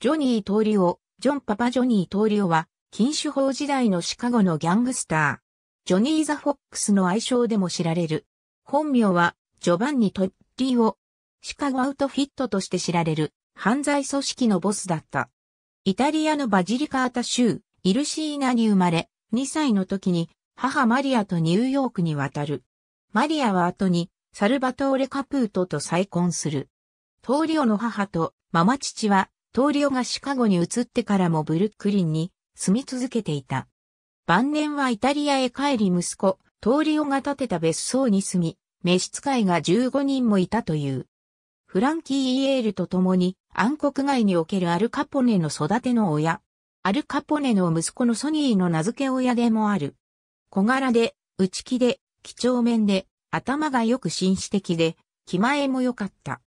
ジョニー・トーリオ、ジョン・パパ・ジョニー・トーリオは、禁酒法時代のシカゴのギャングスター、ジョニー・ザ・フォックスの愛称でも知られる。本名は、ジョバンニ・トッリオ、シカゴアウトフィットとして知られる、犯罪組織のボスだった。イタリアのバジリカータ州、イルシーナに生まれ、2歳の時に、母マリアとニューヨークに渡る。マリアは後に、サルバトーレ・カプートと再婚する。トーリオの母と、ママ父は、トーリオがシカゴに移ってからもブルックリンに住み続けていた。晩年はイタリアへ帰り息子、トーリオが建てた別荘に住み、召使いが15人もいたという。フランキー・イエールと共に暗黒街におけるアルカポネの育ての親。アルカポネの息子のソニーの名付け親でもある。小柄で、内気で、几帳面で、頭がよく紳士的で、気前も良かった。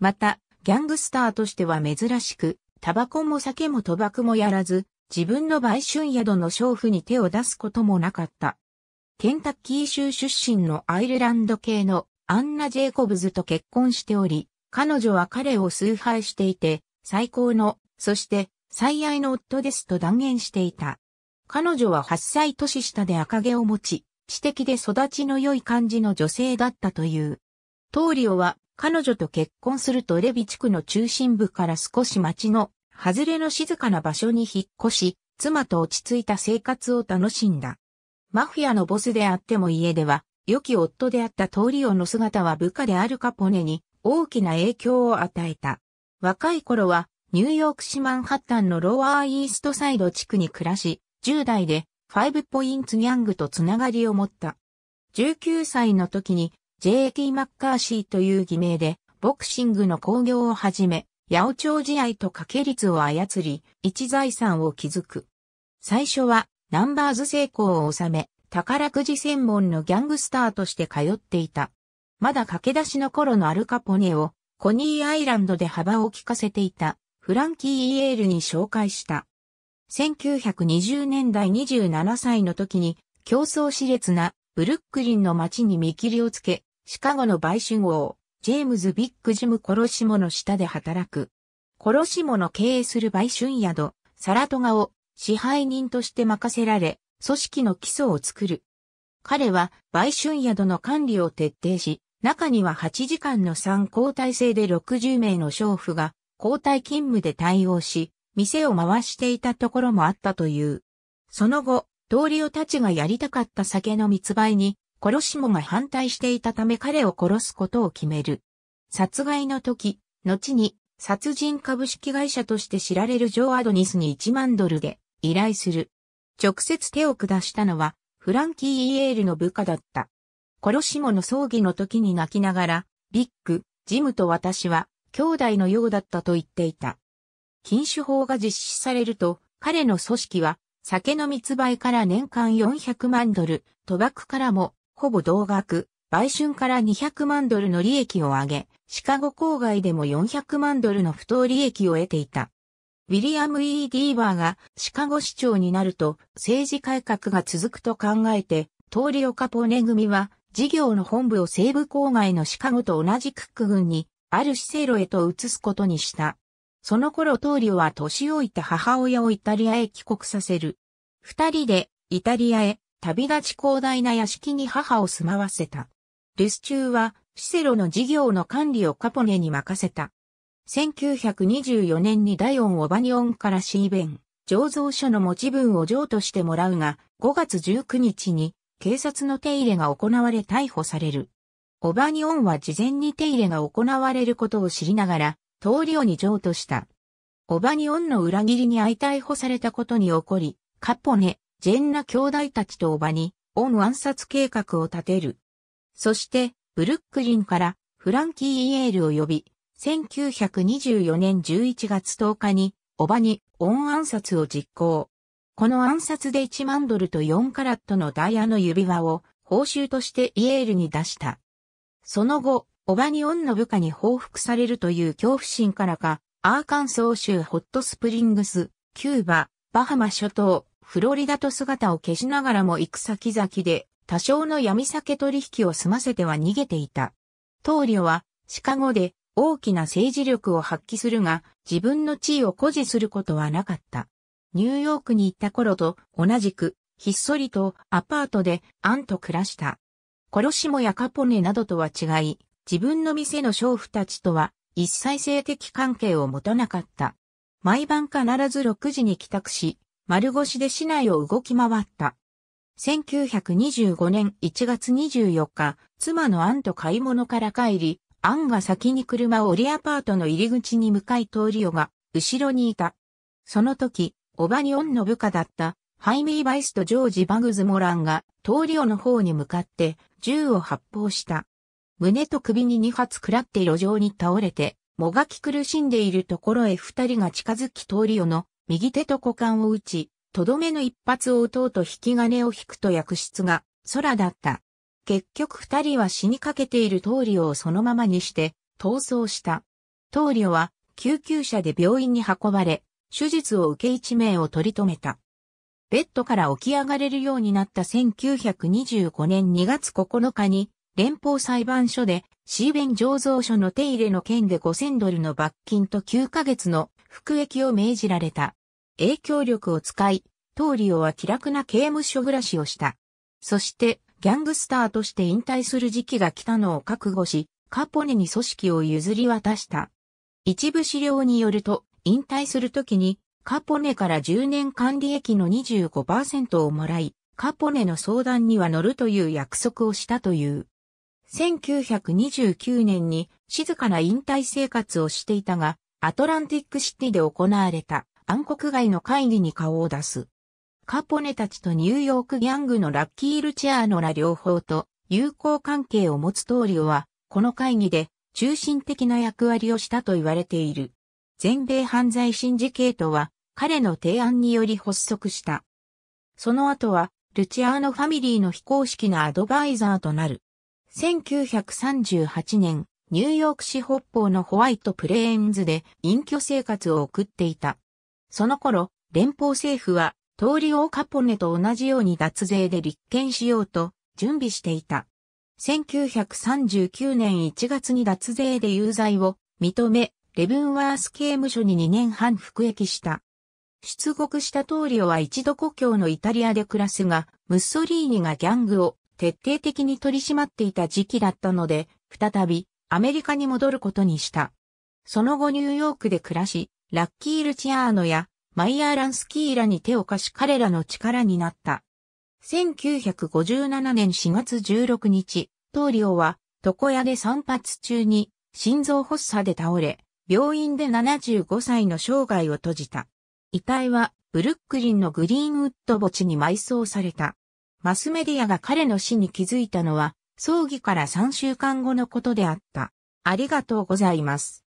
また、ギャングスターとしては珍しく、タバコも酒も賭博もやらず、自分の売春宿の娼婦に手を出すこともなかった。ケンタッキー州出身のアイルランド系のアンナ・ジェイコブズと結婚しており、彼女は彼を崇拝していて、最高の、そして最愛の夫ですと断言していた。彼女は8歳年下で赤毛を持ち、知的で育ちの良い感じの女性だったという。トーリオは彼女と結婚するとレビ地区の中心部から少し町の外れの静かな場所に引っ越し、妻と落ち着いた生活を楽しんだ。マフィアのボスであっても家では、良き夫であった通りオの姿は部下であるカポネに大きな影響を与えた。若い頃はニューヨーク市マンハッタンのロワーイーストサイド地区に暮らし、10代でファイブポインツギャングとつながりを持った。19歳の時に J.T. マッカーシーという偽名で、ボクシングの興行をはじめ、八百長試合と掛け率を操り、一財産を築く。最初は、ナンバーズ成功を収め、宝くじ専門のギャングスターとして通っていた。まだ駆け出しの頃のアルカポネを、コニーアイランドで幅を利かせていた、フランキー・イエールに紹介した。1920年代27歳の時に、競争熾烈なブルックリンの街に見切りをつけ、シカゴの売春王、ジェームズ・ビッグ・ジム・殺し物の下で働く。殺し物経営する売春宿、サラトガを支配人として任せられ、組織の基礎を作る。彼は売春宿の管理を徹底し、中には8時間の3交代制で60名の娼婦が交代勤務で対応し、店を回していたところもあったという。その後、通りをたちがやりたかった酒の密売に殺しもが反対していたため彼を殺すことを決める。殺害の時、後に殺人株式会社として知られるジョー・アドニスに1万ドルで依頼する。直接手を下したのはフランキー・イエールの部下だった。殺しもの葬儀の時に泣きながら、ビッグ、ジムと私は兄弟のようだったと言っていた。禁酒法が実施されると、彼の組織は酒の密売から年間400万ドル、賭博からもほぼ同額、売春から200万ドルの利益を上げ、シカゴ郊外でも400万ドルの不当利益を得ていた。ウィリアム・ E・ ディーバーがシカゴ市長になると政治改革が続くと考えて、通りオカポネ組は事業の本部を西部郊外のシカゴと同じクック郡にあるシセロへと移すことにした。その頃トーリオは年老いた母親をイタリアへ帰国させる。二人でイタリアへ旅立ち広大な屋敷に母を住まわせた。留守中は、シセロの事業の管理をカポネに任せた。1924年にダイオンオバニオンからシーベン、醸造所の持ち分を譲渡してもらうが、5月19日に警察の手入れが行われ逮捕される。オバニオンは事前に手入れが行われることを知りながら、通りをに譲渡した。オバニオンの裏切りに相逮捕されたことに起こり、カポネ、ジェンナ兄弟たちとおばに、恩暗殺計画を立てる。そして、ブルックリンからフランキー・イエールを呼び、1924年11月10日に、おばに恩暗殺を実行。この暗殺で1万ドルと4カラットのダイヤの指輪を報酬としてイエールに出した。その後、おばにオンの部下に報復されるという恐怖心からか、アーカンソー州ホットスプリングス、キューバ、バハマ諸島、フロリダと姿を消しながらも行く先々で多少の闇酒取引を済ませては逃げていた。棟梁はシカゴで大きな政治力を発揮するが自分の地位を誇示することはなかった。ニューヨークに行った頃と同じくひっそりとアパートでアンと暮らした。殺しもやカポネなどとは違い、自分の店の娼婦たちとは一切性的関係を持たなかった。毎晩必ず6時に帰宅し、丸腰で市内を動き回った。1925年1月24日、妻のアンと買い物から帰り、アンが先に車を降りアパートの入り口に向かい通りよが、後ろにいた。その時、オバニオンの部下だった、ハイミー・バイスとジョージ・バグズ・モランが、通りよの方に向かって、銃を発砲した。胸と首に2発食らって路上に倒れて、もがき苦しんでいるところへ二人が近づき通りよの右手と股間を打ち、とどめの一発を打とうと引き金を引くと薬室が空だった。結局二人は死にかけている棟梁をそのままにして逃走した。棟梁は救急車で病院に運ばれ、手術を受け一命を取り留めた。ベッドから起き上がれるようになった1925年2月9日に連邦裁判所でシーベン醸造所の手入れの件で5000ドルの罰金と9ヶ月の服役を命じられた。影響力を使い、トーリオは気楽な刑務所暮らしをした。そして、ギャングスターとして引退する時期が来たのを覚悟し、カポネに組織を譲り渡した。一部資料によると、引退するときに、カポネから10年間利益の25%をもらい、カポネの相談には乗るという約束をしたという。1929年に静かな引退生活をしていたが、アトランティックシティで行われた暗黒街の会議に顔を出す。カポネたちとニューヨークギャングのラッキー・ルチアーノら両方と友好関係を持つ通りは、この会議で中心的な役割をしたと言われている。全米犯罪シンジケートは彼の提案により発足した。その後は、ルチアーノファミリーの非公式なアドバイザーとなる。1938年、ニューヨーク市北方のホワイトプレーンズで隠居生活を送っていた。その頃、連邦政府は、通りオーカポネと同じように脱税で立件しようと準備していた。1939年1月に脱税で有罪を認め、レブンワース刑務所に2年半服役した。出国したトーリオは一度故郷のイタリアで暮らすが、ムッソリーニがギャングを徹底的に取り締まっていた時期だったので、再びアメリカに戻ることにした。その後ニューヨークで暮らし、ラッキー・ルチアーノやマイヤー・ランスキーらに手を貸し彼らの力になった。1957年4月16日、トーリオは床屋で散髪中に心臓発作で倒れ、病院で75歳の生涯を閉じた。遺体はブルックリンのグリーンウッド墓地に埋葬された。マスメディアが彼の死に気づいたのは葬儀から3週間後のことであった。ありがとうございます。